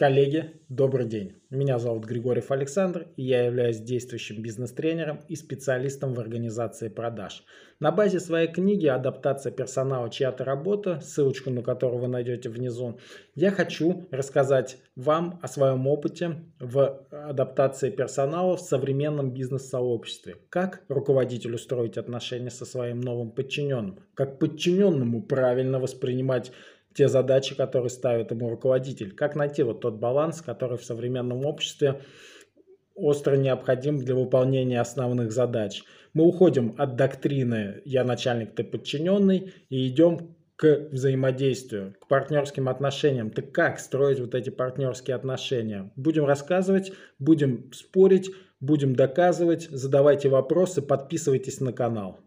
Коллеги, добрый день. Меня зовут Григорьев Александр, и я являюсь действующим бизнес-тренером и специалистом в организации продаж. На базе своей книги «Адаптация персонала. Чья-то работа», ссылочку на которую вы найдете внизу, я хочу рассказать вам о своем опыте в адаптации персонала в современном бизнес-сообществе. Как руководителю строить отношения со своим новым подчиненным, как подчиненному правильно воспринимать те задачи, которые ставит ему руководитель. Как найти вот тот баланс, который в современном обществе остро необходим для выполнения основных задач. Мы уходим от доктрины «я начальник, ты подчиненный» и идем к взаимодействию, к партнерским отношениям. Так как строить вот эти партнерские отношения? Будем рассказывать, будем спорить, будем доказывать, задавайте вопросы, подписывайтесь на канал.